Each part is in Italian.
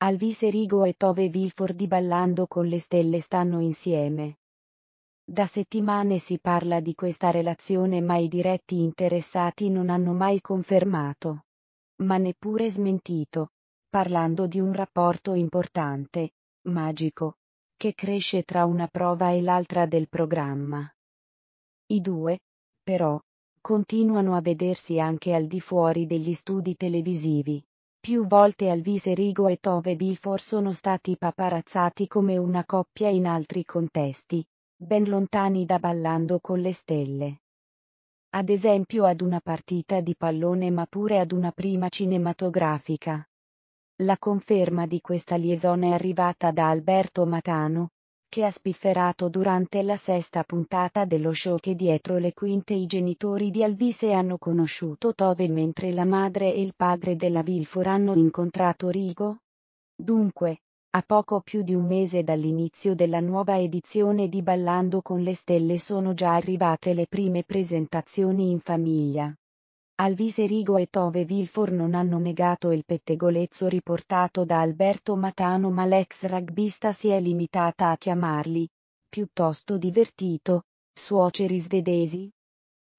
Alvise Rigo e Tove Vilford ballando con le stelle stanno insieme. Da settimane si parla di questa relazione ma i diretti interessati non hanno mai confermato. Ma neppure smentito. Parlando di un rapporto importante, magico, che cresce tra una prova e l'altra del programma. I due, però, continuano a vedersi anche al di fuori degli studi televisivi. Più volte Alvise Rigo e Tove Bilfor sono stati paparazzati come una coppia in altri contesti, ben lontani da Ballando con le stelle. Ad esempio ad una partita di pallone ma pure ad una prima cinematografica. La conferma di questa liaison è arrivata da Alberto Matano, che ha spifferato durante la sesta puntata dello show che dietro le quinte i genitori di Alvise hanno conosciuto Tove mentre la madre e il padre della Vilfor hanno incontrato Rigo? Dunque, a poco più di un mese dall'inizio della nuova edizione di Ballando con le Stelle sono già arrivate le prime presentazioni in famiglia. Alvise Rigo e Tove Vilfor non hanno negato il pettegolezzo riportato da Alberto Matano ma l'ex rugbista si è limitata a chiamarli, piuttosto divertito, suoceri svedesi.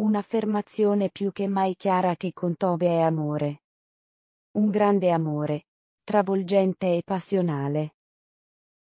Un'affermazione più che mai chiara che con Tove è amore. Un grande amore, travolgente e passionale.